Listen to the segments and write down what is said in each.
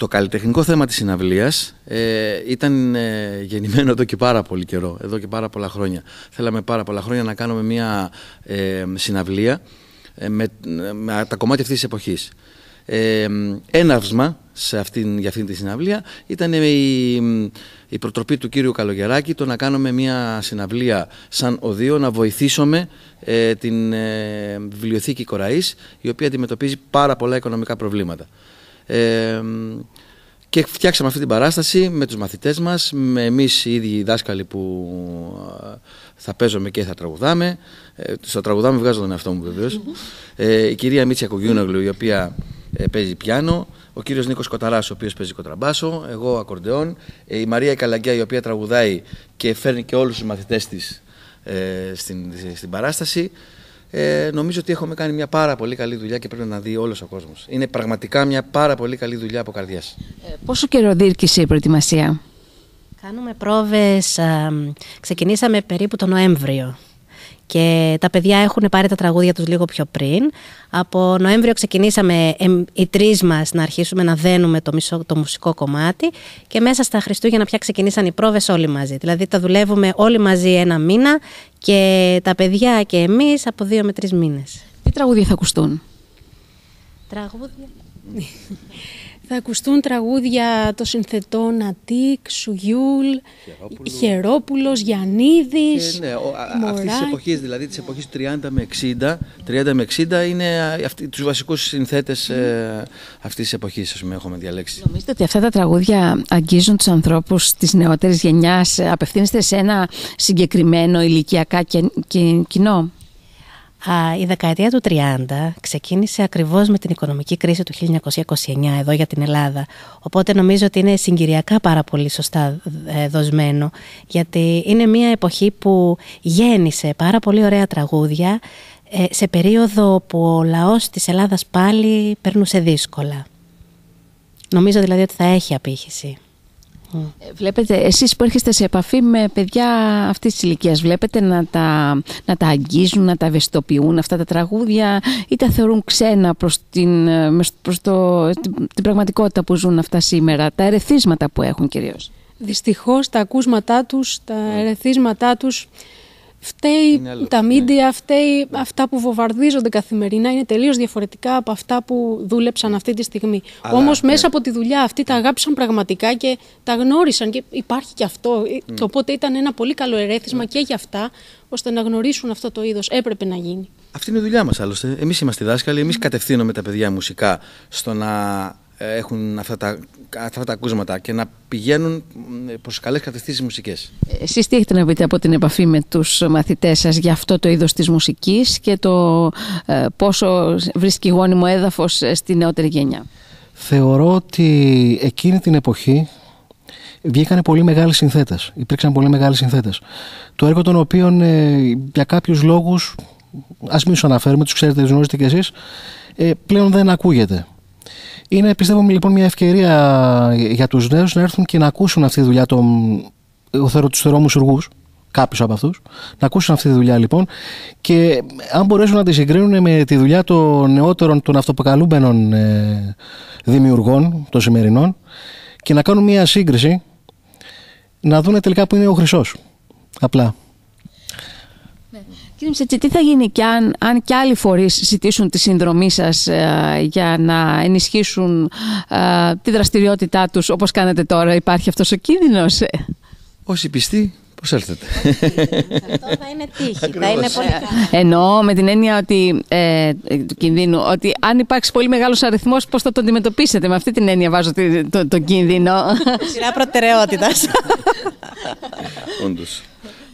Το καλλιτεχνικό θέμα της συναυλίας ε, ήταν ε, γεννημένο εδώ και πάρα πολύ καιρό, εδώ και πάρα πολλά χρόνια. Θέλαμε πάρα πολλά χρόνια να κάνουμε μια ε, συναυλία ε, με, τα κομμάτια αυτής της εποχής. Ε, έναυσμα σε αυτήν, για αυτήν τη συναυλία ήταν η, η προτροπή του κύριου Καλογεράκη το να κάνουμε μια συναυλία σαν οδείο να βοηθήσουμε την βιβλιοθήκη Κοραής η οποία αντιμετωπίζει πάρα πολλά οικονομικά προβλήματα και φτιάξαμε αυτή την παράσταση με τους μαθητές μας, με εμείς οι ίδιοι οι δάσκαλοι που ε, θα παίζουμε και θα τραγουδάμε. Ε, στο τραγουδάμε βγάζω τον εαυτό μου βεβαίως. Ε, η κυρία Μίτσια Κογιούναγλου, η οποία ε, παίζει πιάνο, ο κύριος Νίκος Κοταράς ο οποίος παίζει κοτραμπάσο, εγώ ακορντεόν, ε, η Μαρία Καλαγκιά η οποία τραγουδάει και φέρνει και όλους τους μαθητές της στην παράσταση. Ε, νομίζω ότι έχουμε κάνει μια πάρα πολύ καλή δουλειά και πρέπει να δει όλος ο κόσμος. Είναι πραγματικά μια πάρα πολύ καλή δουλειά από καρδιάς. Ε, πόσο καιρό δίρκησε η προετοιμασία, Κάνουμε πρόβες. Ξεκινήσαμε περίπου το Νοέμβριο. Και τα παιδιά έχουν πάρει τα τραγούδια τους λίγο πιο πριν. Από Νοέμβριο ξεκινήσαμε οι τρεις μας να αρχίσουμε να δένουμε το, μισό, μουσικό κομμάτι και μέσα στα Χριστούγεννα πια ξεκινήσαν οι πρόβες όλοι μαζί. Δηλαδή τα δουλεύουμε όλοι μαζί ένα μήνα και τα παιδιά και εμείς από δύο με τρεις μήνες. Τι τραγούδια θα ακουστούν? Τραγούδια... Θα ακουστούν τραγούδια των συνθετών Αττικ, Σουγιούλ, Χερόπουλος, Γιαννίδης, ε, ναι, Αυτής της εποχής, δηλαδή της εποχής 30 με 60, 30 με 60 είναι αυτοί, τους βασικούς συνθέτες ε, αυτής της εποχής, ας πούμε, έχουμε διαλέξει. Νομίζετε ότι αυτά τα τραγούδια αγγίζουν τους ανθρώπους της νεότερης γενιάς, ε, απευθύνεστε σε ένα συγκεκριμένο ηλικιακά κοινό η δεκαετία του 30 ξεκίνησε ακριβώς με την οικονομική κρίση του 1929 εδώ για την Ελλάδα. Οπότε νομίζω ότι είναι συγκυριακά πάρα πολύ σωστά ε, δοσμένο γιατί είναι μια εποχή που γέννησε πάρα πολύ ωραία τραγούδια ε, σε περίοδο που ο λαός της Ελλάδας πάλι παίρνουσε δύσκολα. Νομίζω δηλαδή ότι θα έχει απήχηση. Ε, βλέπετε, εσείς που έρχεστε σε επαφή με παιδιά αυτής της ηλικίας, βλέπετε να τα, να τα αγγίζουν, να τα ευαισθητοποιούν αυτά τα τραγούδια ή τα θεωρούν ξένα προς, την, ε, προς το, την πραγματικότητα που ζουν αυτά σήμερα, τα ερεθίσματα που έχουν κυρίως. Δυστυχώς τα ακούσματά τους, τα ναι. ερεθίσματά τους Φταίει τα ναι. μίντια, ναι. φταίει αυτά που βοβαρδίζονται καθημερινά, είναι τελείως διαφορετικά από αυτά που δούλεψαν αυτή τη στιγμή. Όμως ναι. μέσα από τη δουλειά αυτή τα αγάπησαν πραγματικά και τα γνώρισαν και υπάρχει και αυτό. Ε, mm. οπότε ήταν ένα πολύ καλό ερέθισμα mm. και για αυτά, ώστε να γνωρίσουν αυτό το είδος. Έπρεπε να γίνει. Αυτή είναι η δουλειά μας άλλωστε. Εμείς είμαστε δάσκαλοι, εμείς mm. κατευθύνουμε τα παιδιά μουσικά στο να ε, έχουν αυτά τα, αυτά τα ακούσματα και να πηγαίνουν ε, προς καλές κατευθύνσεις μουσικές. Εσείς τι έχετε να πείτε από την επαφή με τους μαθητές σας για αυτό το είδος της μουσικής και το ε, πόσο βρίσκει γόνιμο έδαφος στη νεότερη γενιά. Θεωρώ ότι εκείνη την εποχή βγήκαν πολύ μεγάλοι συνθέτες. Υπήρξαν πολύ μεγάλοι συνθέτες. Το έργο των οποίων για κάποιους λόγους, ας μην σου αναφέρουμε, τους ξέρετε, γνωρίζετε κι εσείς, ε, πλέον δεν ακούγεται. Είναι, πιστεύω, λοιπόν, μια ευκαιρία για τους νέους να έρθουν και να ακούσουν αυτή τη δουλειά των. θεωρώ τους θεωρώ μουσουργούς κάποιους από αυτούς, να ακούσουν αυτή τη δουλειά λοιπόν και αν μπορέσουν να τη συγκρίνουν με τη δουλειά των νεότερων, των αυτοποκαλούμενων ε, δημιουργών, των σημερινών και να κάνουν μια σύγκριση, να δουν τελικά που είναι ο χρυσός. Απλά. Ναι. Mm. Κύριε Μισετσί, τι θα γίνει και αν, και άλλοι φορείς ζητήσουν τη συνδρομή σας ε, για να ενισχύσουν ε, τη δραστηριότητά τους όπως κάνετε τώρα, υπάρχει αυτός ο κίνδυνος. Ε? Όσοι πιστοί έρθετε. Αυτό θα είναι τύχη. Θα είναι πολύ... Εννοώ με την έννοια ότι, ε, του κινδύνου, ότι αν υπάρξει πολύ μεγάλος αριθμός, πώς θα το αντιμετωπίσετε. Με αυτή την έννοια βάζω τον το, το κίνδυνο. Σειρά προτεραιότητας. Όντως.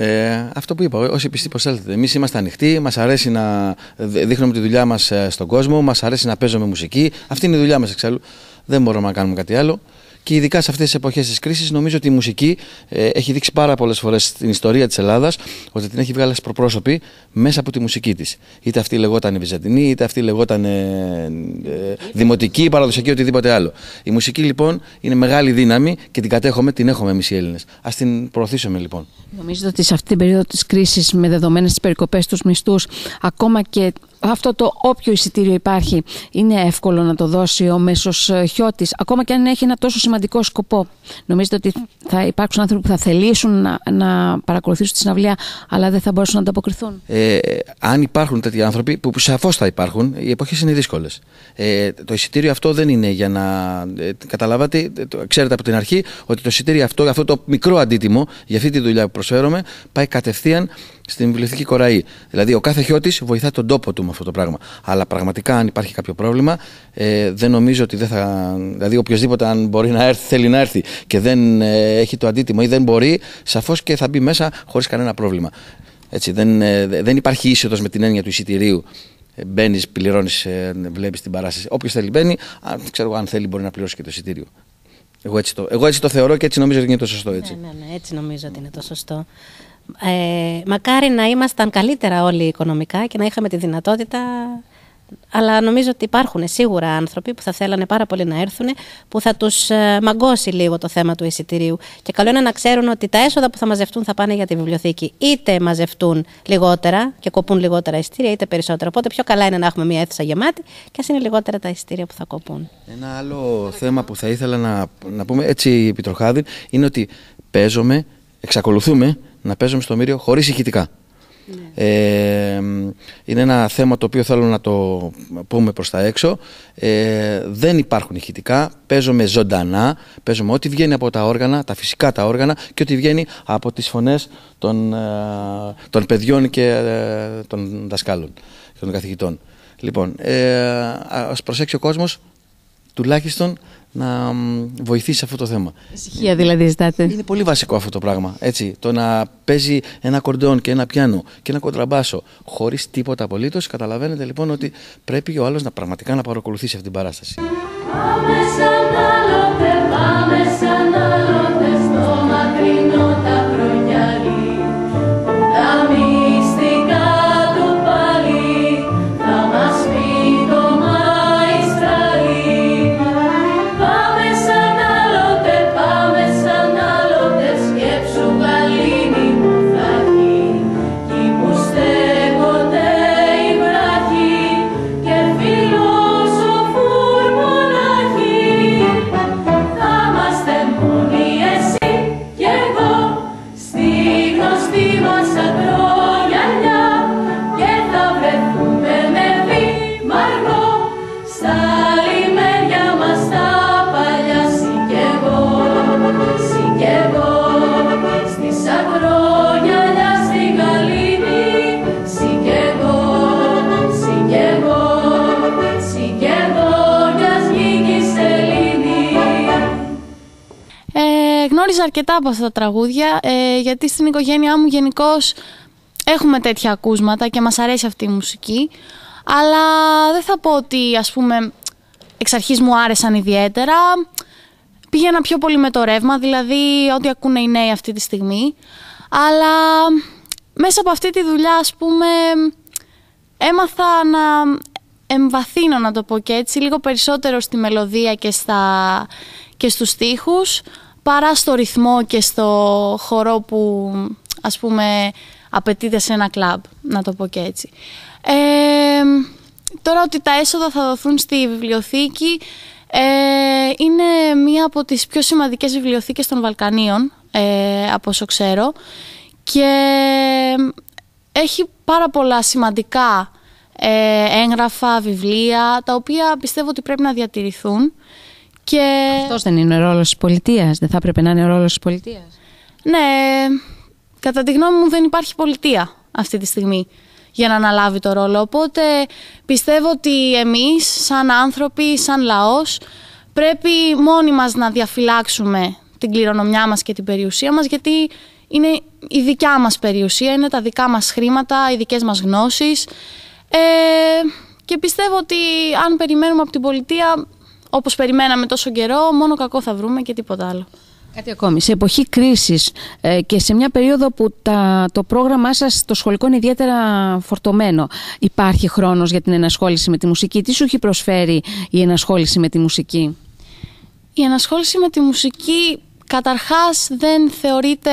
Ε, αυτό που είπα, όσοι πιστοί πως θέλετε. Εμείς είμαστε ανοιχτοί, μας αρέσει να δείχνουμε τη δουλειά μας ε, στον κόσμο, μας αρέσει να παίζουμε μουσική. Αυτή είναι η δουλειά μας εξάλλου. Δεν μπορούμε να κάνουμε κάτι άλλο και ειδικά σε αυτές τις εποχές της κρίσης, νομίζω ότι η μουσική ε, έχει δείξει πάρα πολλές φορές στην ιστορία της Ελλάδας ότι την έχει βγάλει ω προπρόσωπη μέσα από τη μουσική της. Είτε αυτή λεγόταν Βυζαντινή, είτε αυτή λεγόταν ε, ε, Δημοτική, παραδοσιακή, οτιδήποτε άλλο. Η μουσική λοιπόν είναι μεγάλη δύναμη και την κατέχουμε, την έχουμε εμείς οι Έλληνες. Ας την προωθήσουμε λοιπόν. Νομίζω ότι σε αυτή την περίοδο της κρίσης, με δεδομένες τις περικοπές τους μισθούς, ακόμα και αυτό το όποιο εισιτήριο υπάρχει είναι εύκολο να το δώσει ο μέσος ε, χιώτης, ακόμα και αν έχει ένα τόσο σημαντικό σκοπό. Νομίζετε ότι θα υπάρξουν άνθρωποι που θα θελήσουν να, να παρακολουθήσουν τη συναυλία, αλλά δεν θα μπορούσαν να ανταποκριθούν. Ε, αν υπάρχουν τέτοιοι άνθρωποι, που, σαφώς θα υπάρχουν, οι εποχές είναι δύσκολες. Ε, το εισιτήριο αυτό δεν είναι για να. Ε, καταλάβατε, ε, ξέρετε από την αρχή ότι το εισιτήριο αυτό, αυτό το μικρό αντίτιμο για αυτή τη δουλειά που προσφέρομαι, πάει κατευθείαν στην βιβλιοθήκη Κοραή. Δηλαδή, ο κάθε χιώτης βοηθά τον τόπο του με αυτό το πράγμα. Αλλά πραγματικά, αν υπάρχει κάποιο πρόβλημα, ε, δεν νομίζω ότι δεν θα. Δηλαδή, οποιοδήποτε αν μπορεί να έρθει, θέλει να έρθει και δεν ε, έχει το αντίτιμο ή δεν μπορεί, σαφώς και θα μπει μέσα χωρίς κανένα πρόβλημα. Έτσι, δεν, ε, δεν υπάρχει είσοδος με την έννοια του εισιτηρίου. Ε, μπαίνεις, πληρώνεις, βλέπεις την παράσταση. Όποιος θέλει μπαίνει, αν, ξέρω, αν θέλει μπορεί να πληρώσει και το εισιτήριο. Εγώ έτσι, το, εγώ έτσι το θεωρώ και έτσι νομίζω ότι είναι το σωστό. Έτσι. Ναι, ναι, ναι, έτσι νομίζω ότι είναι το σωστό. Ε, μακάρι να ήμασταν καλύτερα όλοι οικονομικά και να είχαμε τη δυνατότητα αλλά νομίζω ότι υπάρχουν σίγουρα άνθρωποι που θα θέλανε πάρα πολύ να έρθουν, που θα τους ε, μαγκώσει λίγο το θέμα του εισιτηρίου. Και καλό είναι να ξέρουν ότι τα έσοδα που θα μαζευτούν θα πάνε για τη βιβλιοθήκη. Είτε μαζευτούν λιγότερα και κοπούν λιγότερα εισιτήρια, είτε περισσότερα. Οπότε πιο καλά είναι να έχουμε μια αίθουσα γεμάτη και ας είναι λιγότερα τα εισιτήρια που θα κοπούν. Ένα άλλο θέμα που θα ήθελα να, να πούμε έτσι, Επιτροχάδη, είναι ότι παίζομαι, εξακολουθούμε να παίζουμε στο Μύριο χωρίς ηχητικά. Ναι. Ε, είναι ένα θέμα το οποίο θέλω να το πούμε προς τα έξω ε, δεν υπάρχουν ηχητικά παίζουμε ζωντανά παίζουμε ό,τι βγαίνει από τα όργανα, τα φυσικά τα όργανα και ό,τι βγαίνει από τις φωνές των, ε, των παιδιών και ε, των δασκάλων και των καθηγητών λοιπόν, ε, ας προσέξει ο κόσμος τουλάχιστον να βοηθήσει αυτό το θέμα. Ησυχία δηλαδή ζητάτε. Είναι πολύ βασικό αυτό το πράγμα. Έτσι, το να παίζει ένα κορντεόν και ένα πιάνο και ένα κοντραμπάσο χωρίς τίποτα απολύτως, καταλαβαίνετε λοιπόν ότι πρέπει ο άλλος να πραγματικά να παρακολουθήσει αυτή την παράσταση. γνωρίζω αρκετά από αυτά τα τραγούδια, ε, γιατί στην οικογένειά μου γενικώ έχουμε τέτοια ακούσματα και μας αρέσει αυτή η μουσική. Αλλά δεν θα πω ότι, ας πούμε, εξ αρχής μου άρεσαν ιδιαίτερα. Πήγαινα πιο πολύ με το ρεύμα, δηλαδή ό,τι ακούνε οι νέοι αυτή τη στιγμή. Αλλά μέσα από αυτή τη δουλειά, ας πούμε, έμαθα να εμβαθύνω, να το πω και έτσι, λίγο περισσότερο στη μελωδία και, στα... και στους στίχους παρά στο ρυθμό και στο χορό που ας πούμε απαιτείται σε ένα κλαμπ, να το πω και έτσι. Ε, τώρα ότι τα έσοδα θα δοθούν στη βιβλιοθήκη ε, είναι μία από τις πιο σημαντικές βιβλιοθήκες των Βαλκανίων, ε, από όσο ξέρω και έχει πάρα πολλά σημαντικά ε, έγγραφα, βιβλία, τα οποία πιστεύω ότι πρέπει να διατηρηθούν και... Αυτός δεν είναι ο ρόλος της πολιτείας, δεν θα έπρεπε να είναι ο ρόλος της πολιτείας. Ναι, κατά τη γνώμη μου δεν υπάρχει πολιτεία αυτή τη στιγμή για να αναλάβει το ρόλο. Οπότε πιστεύω ότι εμείς, σαν άνθρωποι, σαν λαός πρέπει μόνοι μας να διαφυλάξουμε την κληρονομιά μας και την περιουσία μας γιατί είναι η δικιά μας περιουσία, είναι τα δικά μας χρήματα, οι δικές μας γνώσεις ε, και πιστεύω ότι αν περιμένουμε από την πολιτεία όπως περιμέναμε τόσο καιρό, μόνο κακό θα βρούμε και τίποτα άλλο. Κάτι ακόμη. Σε εποχή κρίσης ε, και σε μια περίοδο που τα, το πρόγραμμά σας το σχολικό είναι ιδιαίτερα φορτωμένο, υπάρχει χρόνος για την ενασχόληση με τη μουσική. Τι σου έχει προσφέρει η ενασχόληση με τη μουσική? Η ενασχόληση με τη μουσική καταρχάς δεν θεωρείται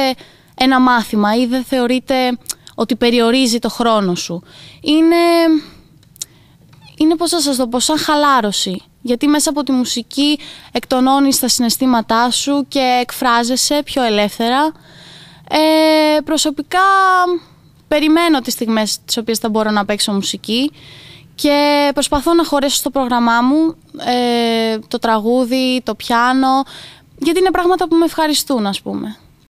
ένα μάθημα ή δεν θεωρείται ότι περιορίζει το χρόνο σου. Είναι, είναι πώς θα σας το πω, σαν χαλάρωση γιατί μέσα από τη μουσική εκτονώνεις τα συναισθήματά σου και εκφράζεσαι πιο ελεύθερα. Ε, προσωπικά περιμένω τις στιγμές τις οποίες θα μπορώ να παίξω μουσική και προσπαθώ να χωρέσω στο πρόγραμμά μου ε, το τραγούδι, το πιάνο, γιατί είναι πράγματα που με ευχαριστούν ας πούμε.